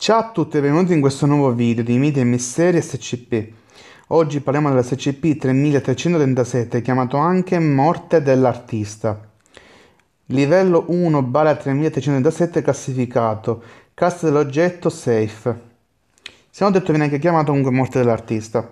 Ciao a tutti e benvenuti in questo nuovo video di Miti e Misteri SCP. Oggi parliamo della SCP 3337 chiamato anche Morte dell'Artista. Livello 1 bara 3337 classificato, cassa dell'oggetto safe. Se non detto viene anche chiamato comunque Morte dell'Artista.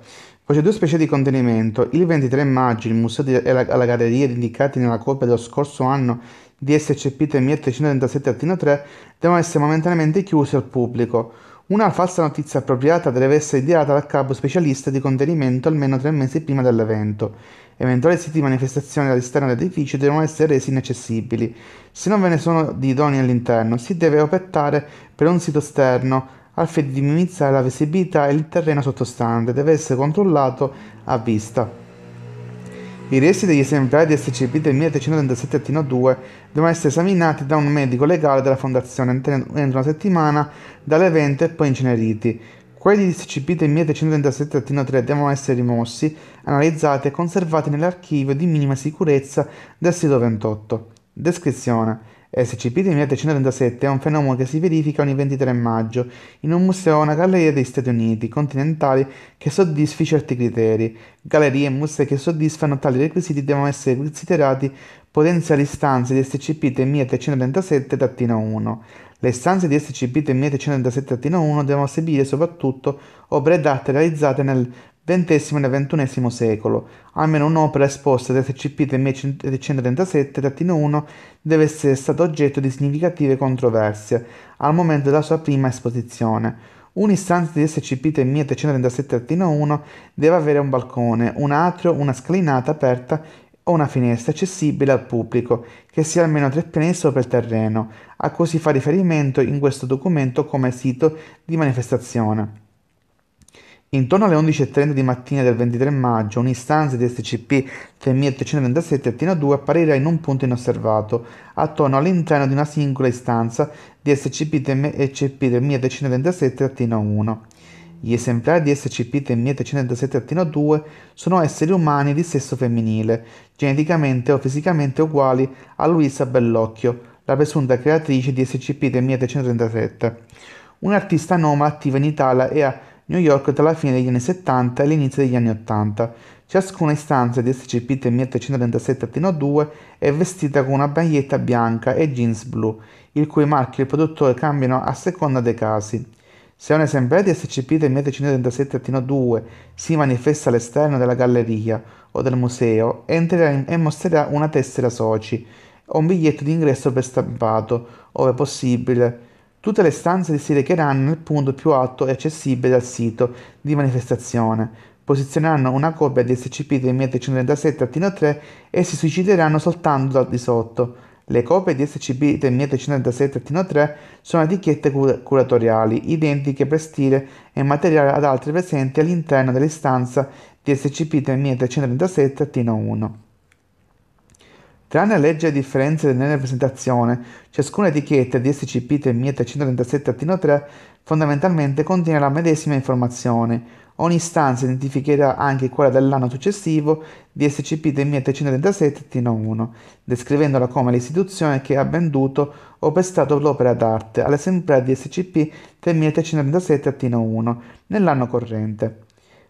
Fece due specie di contenimento, il 23 maggio il museo di, alla galleria indicati nella coppia dello scorso anno di SCP 3737-3 devono essere momentaneamente chiusi al pubblico. Una falsa notizia appropriata deve essere ideata dal capo specialista di contenimento almeno tre mesi prima dell'evento. Eventuali siti di manifestazione all'esterno dell'edificio devono essere resi inaccessibili. Se non ve ne sono di idonei all'interno, si deve optare per un sito esterno al fine di minimizzare la visibilità e il terreno sottostante deve essere controllato a vista. I resti degli esemplari di SCP del 1337-2 devono essere esaminati da un medico legale della fondazione entro una settimana dall'evento e poi inceneriti. Quelli di SCP del 1337-3 devono essere rimossi, analizzati e conservati nell'archivio di minima sicurezza del sito 28. Descrizione SCP 2337 è un fenomeno che si verifica ogni 23 maggio in un museo o una galleria degli Stati Uniti continentali che soddisfi certi criteri. Gallerie e musei che soddisfano tali requisiti devono essere considerati potenziali stanze di SCP 2337-1. Le stanze di SCP del 1337-1 devono servire soprattutto opere d'arte realizzate nel XX e XXI secolo. Almeno un'opera esposta da SCP 337-1 deve essere stata oggetto di significative controversie al momento della sua prima esposizione. Un'istanza di SCP 3337-1 deve avere un balcone, un atrio, una scalinata aperta o una finestra accessibile al pubblico che sia almeno tre piani sopra il terreno, a cui si fa riferimento in questo documento come sito di manifestazione. Intorno alle 11.30 di mattina del 23 maggio, un'istanza di SCP 3837-2 apparirà in un punto inosservato, attorno all'interno di una singola istanza di SCP 3837-1 gli esemplari di SCP-3307-2 sono esseri umani di sesso femminile, geneticamente o fisicamente uguali a Luisa Bellocchio, la presunta creatrice di SCP-3337. Un'artista anoma attiva in Italia e a New York tra la fine degli anni 70 e l'inizio degli anni 80. Ciascuna istanza di SCP-3337-2 è vestita con una maglietta bianca e jeans blu, il cui marchio e il produttore cambiano a seconda dei casi. Se un esemplare di SCP del 1937-2 si manifesta all'esterno della galleria o del museo, entrerà in, e mostrerà una tessera soci o un biglietto d'ingresso prestampato, ove possibile. Tutte le stanze si recheranno nel punto più alto e accessibile al sito di manifestazione, posizioneranno una copia di SCP del 1937-3 e si suicideranno soltanto dal di sotto. Le copie di SCP 3987-3 sono etichette curatoriali, identiche per stile e materiale ad altre presenti all'interno dell'istanza di SCP 3937-1. Tranne a leggere a differenze nella presentazione, ciascuna etichetta di scp 3137-3 fondamentalmente contiene la medesima informazione. Ogni stanza identificherà anche quella dell'anno successivo di scp 3137-1, descrivendola come l'istituzione che ha venduto o prestato l'opera d'arte all'esemplare di scp 3137-1 nell'anno corrente.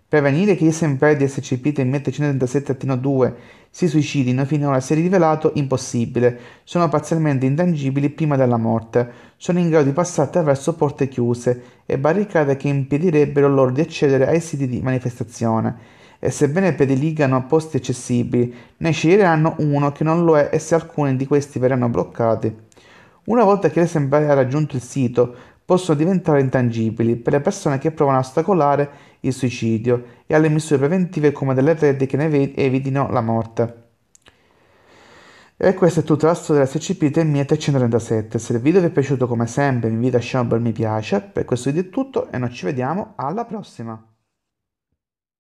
Prevenire che gli esemplari di SCP-3137-2 si suicidino finora si è rivelato impossibile, sono parzialmente intangibili prima della morte, sono in grado di passare attraverso porte chiuse e barricate che impedirebbero loro di accedere ai siti di manifestazione, e sebbene prediligano posti accessibili, ne sceglieranno uno che non lo è e se alcuni di questi verranno bloccati. Una volta che l'esemplare ha raggiunto il sito, possono diventare intangibili per le persone che provano a ostacolare il suicidio e alle misure preventive come delle reti che ne evitino la morte. E questo è tutto la storia della SCP TMI Se il video vi è piaciuto come sempre vi invito a lasciare un bel mi piace. Per questo video è tutto e noi ci vediamo alla prossima.